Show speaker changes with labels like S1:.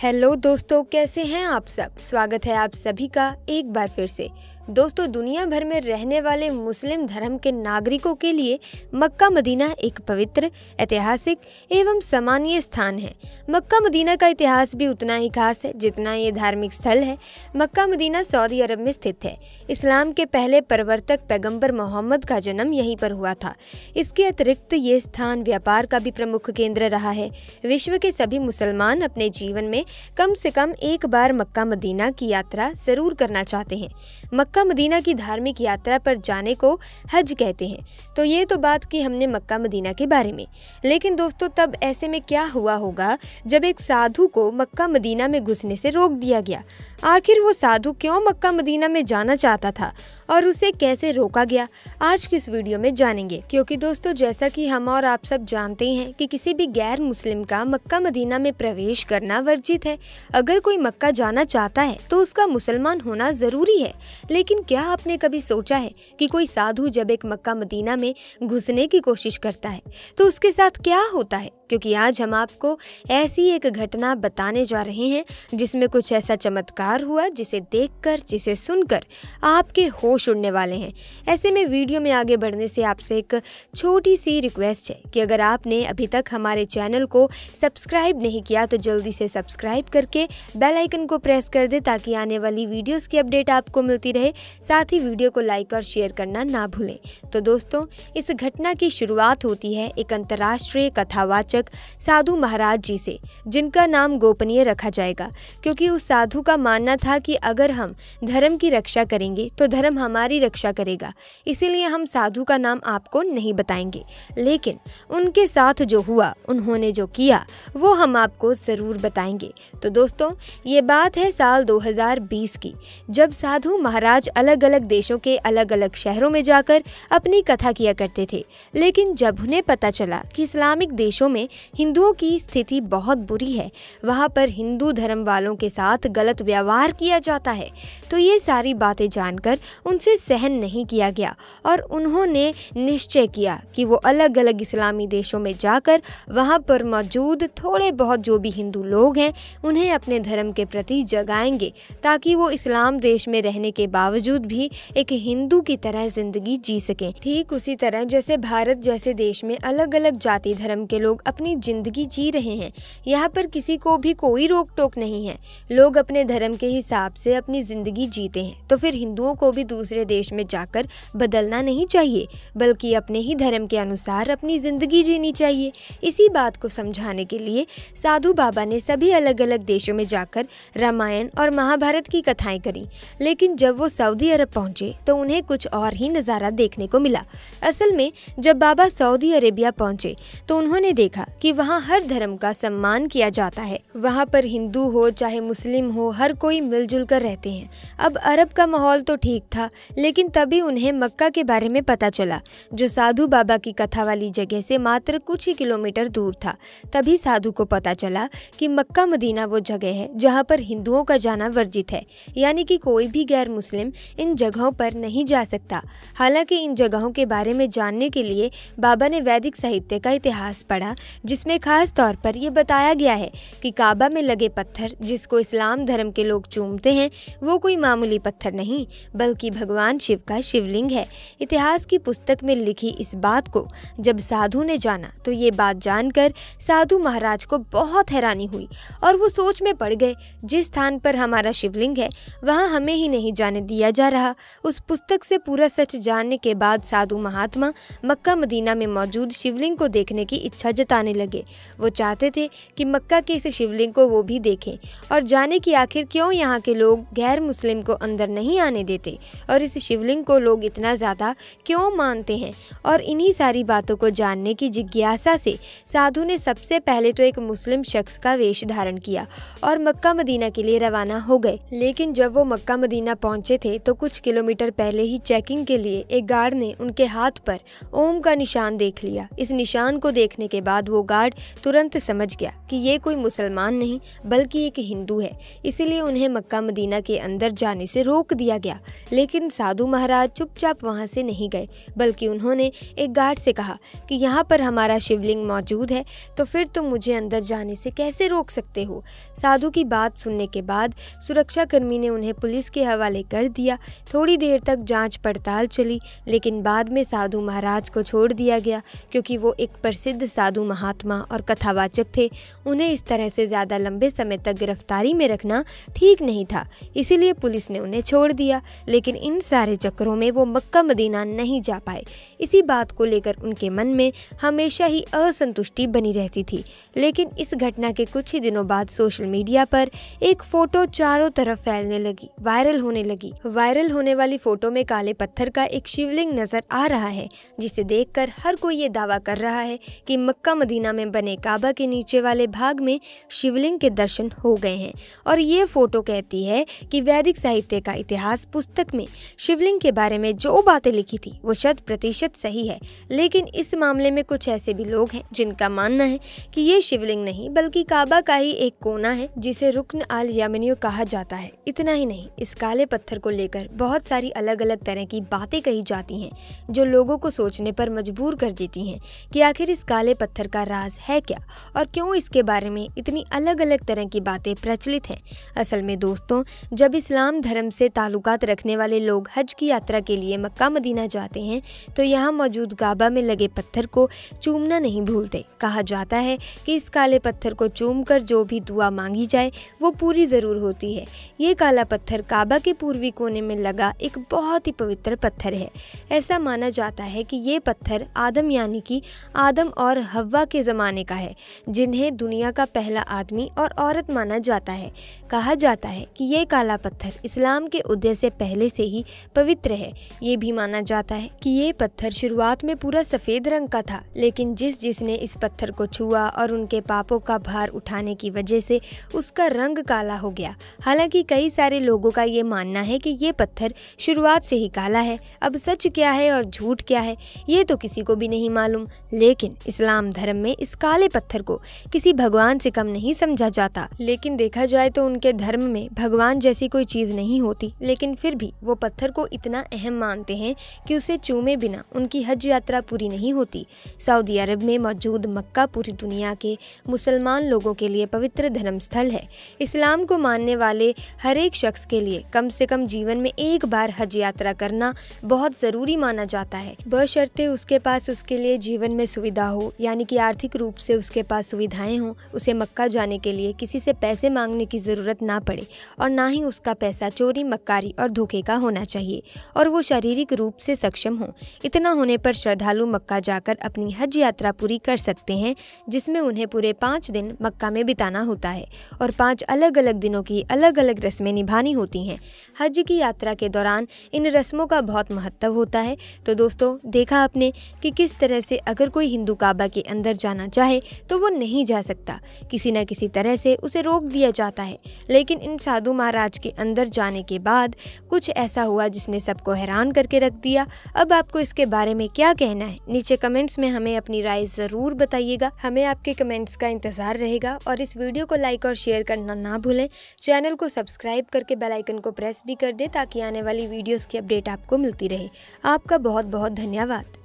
S1: hello दोस्तों कैसे हैं आप सब स्वागत है आप सभी का एक बार फिर से दोस्तों दुनिया भर में रहने वाले मुस्लिम धर्म के नागरिकों के लिए मक्का मदीना एक पवित्र ऐतिहासिक एवं सामान्य स्थान है मक्का मदीना का इतिहास भी उतना ही खास है जितना ये धार्मिक स्थल है मक्का मदीना सऊदी अरब में स्थित है इस्लाम के पहले प्रवर्तक पैगंबर मोहम्मद का जन्म यहीं पर हुआ था इसके अतिरिक्त ये स्थान व्यापार का भी प्रमुख केंद्र रहा है विश्व के सभी मुसलमान अपने जीवन में कम से कम एक बार मक्का मदीना की यात्रा ज़रूर करना चाहते हैं मक्का मदीना की धार्मिक यात्रा पर जाने को हज कहते हैं तो ये तो बात की हमने मक्का मदीना के बारे में लेकिन दोस्तों तब ऐसे में क्या हुआ होगा जब एक साधु को मक्का मदीना में घुसने से रोक दिया गया आखिर वो साधु क्यों मक्का मदीना में जाना चाहता था और उसे कैसे रोका गया आज की इस वीडियो में जानेंगे क्योंकि दोस्तों जैसा कि हम और आप सब जानते हैं कि किसी भी गैर मुस्लिम का मक्का मदीना में प्रवेश करना वर्जित है अगर कोई मक्का जाना चाहता है तो उसका मुसलमान होना ज़रूरी है लेकिन लेकिन क्या आपने कभी सोचा है कि कोई साधु जब एक मक्का मदीना में घुसने की कोशिश करता है तो उसके साथ क्या होता है क्योंकि आज हम आपको ऐसी एक घटना बताने जा रहे हैं जिसमें कुछ ऐसा चमत्कार हुआ जिसे देखकर जिसे सुनकर आपके होश उड़ने वाले हैं ऐसे में वीडियो में आगे बढ़ने से आपसे एक छोटी सी रिक्वेस्ट है कि अगर आपने अभी तक हमारे चैनल को सब्सक्राइब नहीं किया तो जल्दी से सब्सक्राइब करके बेलाइकन को प्रेस कर दे ताकि आने वाली वीडियोज़ की अपडेट आपको मिलती रहे साथ ही वीडियो को लाइक और शेयर करना ना भूलें तो दोस्तों इस घटना की शुरुआत होती है एक अंतर्राष्ट्रीय कथावाचक साधु महाराज जी से जिनका नाम गोपनीय रखा जाएगा क्योंकि उस साधु का मानना था कि अगर हम धर्म की रक्षा करेंगे तो धर्म हमारी रक्षा करेगा इसीलिए हम साधु का नाम आपको नहीं बताएंगे लेकिन उनके साथ जो हुआ उन्होंने जो किया वो हम आपको ज़रूर बताएंगे तो दोस्तों ये बात है साल 2020 की जब साधु महाराज अलग अलग देशों के अलग अलग शहरों में जाकर अपनी कथा किया करते थे लेकिन जब उन्हें पता चला कि इस्लामिक देशों में हिंदुओं की स्थिति बहुत बुरी है वहाँ पर हिंदू धर्म वालों के साथ गलत व्यवहार किया जाता है तो ये सारी बातें जानकर उनसे सहन नहीं किया गया और उन्होंने निश्चय किया कि वो अलग अलग इस्लामी देशों में जाकर वहाँ पर मौजूद थोड़े बहुत जो भी हिंदू लोग हैं उन्हें अपने धर्म के प्रति जगाएंगे ताकि वो इस्लाम देश में रहने के बावजूद बावजूद भी एक हिंदू की तरह जिंदगी जी सकें ठीक उसी तरह जैसे भारत जैसे देश में अलग अलग जाति धर्म के लोग अपनी जिंदगी जी रहे हैं यहाँ पर किसी को भी कोई रोक टोक नहीं है लोग अपने धर्म के हिसाब से अपनी जिंदगी जीते हैं तो फिर हिंदुओं को भी दूसरे देश में जाकर बदलना नहीं चाहिए बल्कि अपने ही धर्म के अनुसार अपनी ज़िंदगी जीनी चाहिए इसी बात को समझाने के लिए साधु बाबा ने सभी अलग अलग देशों में जाकर रामायण और महाभारत की कथाएं करी लेकिन जब वो सऊदी अरब पहुंचे तो उन्हें कुछ और ही नज़ारा देखने को मिला असल में जब बाबा सऊदी अरेबिया पहुंचे तो उन्होंने देखा कि वहाँ हर धर्म का सम्मान किया जाता है वहाँ पर हिंदू हो चाहे मुस्लिम हो हर कोई मिलजुल कर रहते हैं अब अरब का माहौल तो ठीक था लेकिन तभी उन्हें मक्का के बारे में पता चला जो साधु बाबा की कथा वाली जगह से मात्र कुछ ही किलोमीटर दूर था तभी साधु को पता चला कि मक्का मदीना वो जगह है जहाँ पर हिंदुओं का जाना वर्जित है यानी कि कोई भी गैर मुस्लिम टाइम इन जगहों पर नहीं जा सकता हालांकि इन जगहों के बारे में जानने के लिए बाबा ने वैदिक साहित्य का इतिहास पढ़ा जिसमें खास तौर पर यह बताया गया है कि काबा में लगे पत्थर जिसको इस्लाम धर्म के लोग चूमते हैं वो कोई मामूली पत्थर नहीं बल्कि भगवान शिव का शिवलिंग है इतिहास की पुस्तक में लिखी इस बात को जब साधु ने जाना तो ये बात जानकर साधु महाराज को बहुत हैरानी हुई और वो सोच में पड़ गए जिस स्थान पर हमारा शिवलिंग है वहाँ हमें ही नहीं जाने दिया किया जा रहा उस पुस्तक से पूरा सच जानने के बाद साधु महात्मा मक्का मदीना में मौजूद शिवलिंग को देखने की इच्छा जताने लगे वो चाहते थे कि मक्का के इस शिवलिंग को वो भी देखें और जाने कि आखिर क्यों यहाँ के लोग गैर मुस्लिम को अंदर नहीं आने देते और इस शिवलिंग को लोग इतना ज़्यादा क्यों मानते हैं और इन्हीं सारी बातों को जानने की जिज्ञासा से साधु ने सबसे पहले तो एक मुस्लिम शख्स का वेश धारण किया और मक्का मदीना के लिए रवाना हो गए लेकिन जब वो मक्का मदीना पहुंचे थे थे तो कुछ किलोमीटर पहले ही चेकिंग के लिए एक गार्ड ने उनके हाथ पर ओम का निशान देख लिया इस निशान को देखने के बाद वो गार्ड तुरंत समझ गया कि ये कोई मुसलमान नहीं बल्कि एक हिंदू है इसीलिए उन्हें मक्का मदीना के अंदर जाने से रोक दिया गया लेकिन साधु महाराज चुपचाप वहाँ से नहीं गए बल्कि उन्होंने एक गार्ड से कहा कि यहाँ पर हमारा शिवलिंग मौजूद है तो फिर तुम मुझे अंदर जाने से कैसे रोक सकते हो साधु की बात सुनने के बाद सुरक्षाकर्मी ने उन्हें पुलिस के हवाले कर दिया थोड़ी देर तक जांच पड़ताल चली लेकिन बाद में साधु महाराज को छोड़ दिया गया क्योंकि वो एक प्रसिद्ध साधु महात्मा और कथावाचक थे उन्हें इस तरह से ज़्यादा लंबे समय तक गिरफ्तारी में रखना ठीक नहीं था इसीलिए पुलिस ने उन्हें छोड़ दिया लेकिन इन सारे चक्करों में वो मक्का मदीना नहीं जा पाए इसी बात को लेकर उनके मन में हमेशा ही असंतुष्टि बनी रहती थी लेकिन इस घटना के कुछ ही दिनों बाद सोशल मीडिया पर एक फ़ोटो चारों तरफ फैलने लगी वायरल होने लगी वायरल होने वाली फोटो में काले पत्थर का एक शिवलिंग नजर आ रहा है जिसे देखकर हर कोई ये दावा कर रहा है कि मक्का मदीना में बने काबा के नीचे वाले भाग में शिवलिंग के दर्शन हो गए हैं और ये फोटो कहती है कि वैदिक साहित्य का इतिहास पुस्तक में शिवलिंग के बारे में जो बातें लिखी थी वो शत प्रतिशत सही है लेकिन इस मामले में कुछ ऐसे भी लोग हैं जिनका मानना है कि ये शिवलिंग नहीं बल्कि काबा का ही एक कोना है जिसे रुकन आल यामिनियो कहा जाता है इतना ही नहीं इस काले पत्थर को लेकर बहुत सारी अलग अलग तरह की बातें कही जाती हैं जो लोगों को सोचने पर मजबूर कर देती हैं कि आखिर इस काले पत्थर का राज है क्या और क्यों इसके बारे में इतनी अलग अलग तरह की बातें प्रचलित हैं असल में दोस्तों जब इस्लाम धर्म से ताल्लुकात रखने वाले लोग हज की यात्रा के लिए मक्का मदीना जाते हैं तो यहाँ मौजूद गाबा में लगे पत्थर को चूमना नहीं भूलते कहा जाता है कि इस काले पत्थर को चूम कर जो भी दुआ मांगी जाए वो पूरी ज़रूर होती है ये काला पत्थर काबा के पूर्वी को कोने में लगा एक बहुत ही पवित्र पत्थर है ऐसा माना जाता है कि ये पत्थर आदम यानी कि आदम और हवा के ज़माने का है जिन्हें दुनिया का पहला आदमी और औरत माना जाता है कहा जाता है कि ये काला पत्थर इस्लाम के उदय से पहले से ही पवित्र है ये भी माना जाता है कि ये पत्थर शुरुआत में पूरा सफ़ेद रंग का था लेकिन जिस जिसने इस पत्थर को छुआ और उनके पापों का भार उठाने की वजह से उसका रंग काला हो गया हालांकि कई सारे लोगों का ये मानना है कि ये पत्थर शुरुआत से ही काला है अब सच क्या है और झूठ क्या है ये तो किसी को भी नहीं मालूम लेकिन इस्लाम धर्म में इस काले पत्थर को किसी भगवान से कम नहीं समझा जाता लेकिन देखा जाए तो उनके धर्म में भगवान जैसी कोई चीज़ नहीं होती लेकिन फिर भी वो पत्थर को इतना अहम मानते हैं कि उसे चूमे बिना उनकी हज यात्रा पूरी नहीं होती सऊदी अरब में मौजूद मक्का पूरी दुनिया के मुसलमान लोगों के लिए पवित्र धर्म स्थल है इस्लाम को मानने वाले हर एक शख्स के लिए कम से कम जीवन में एक बार हज यात्रा करना बहुत ज़रूरी माना जाता है बशर्ते उसके पास उसके लिए जीवन में सुविधा हो यानी कि आर्थिक रूप से उसके पास सुविधाएं हो उसे मक्का जाने के लिए किसी से पैसे मांगने की ज़रूरत ना पड़े और ना ही उसका पैसा चोरी मक्कारी और धोखे का होना चाहिए और वो शारीरिक रूप से सक्षम हो इतना होने पर श्रद्धालु मक्का जाकर अपनी हज यात्रा पूरी कर सकते हैं जिसमें उन्हें पूरे पाँच दिन मक्का में बिताना होता है और पाँच अलग अलग दिनों की अलग अलग रस्में निभानी होती हैं हज की यात्रा के दौरान इन रस्मों का बहुत महत्व होता है तो दोस्तों देखा आपने कि किस तरह से अगर कोई हिंदू काबा के अंदर जाना चाहे तो वो नहीं जा सकता किसी न किसी तरह से उसे रोक दिया जाता है लेकिन इन साधु महाराज के अंदर जाने के बाद कुछ ऐसा हुआ जिसने सबको हैरान करके रख दिया अब आपको इसके बारे में क्या कहना है नीचे कमेंट्स में हमें अपनी राय ज़रूर बताइएगा हमें आपके कमेंट्स का इंतज़ार रहेगा और इस वीडियो को लाइक और शेयर करना ना भूलें चैनल को सब्सक्राइब करके बेलाइकन को प्रेस भी कर दें ताकि आने वाली वीडियोस की अपडेट आपको मिलती रहे आपका बहुत बहुत धन्यवाद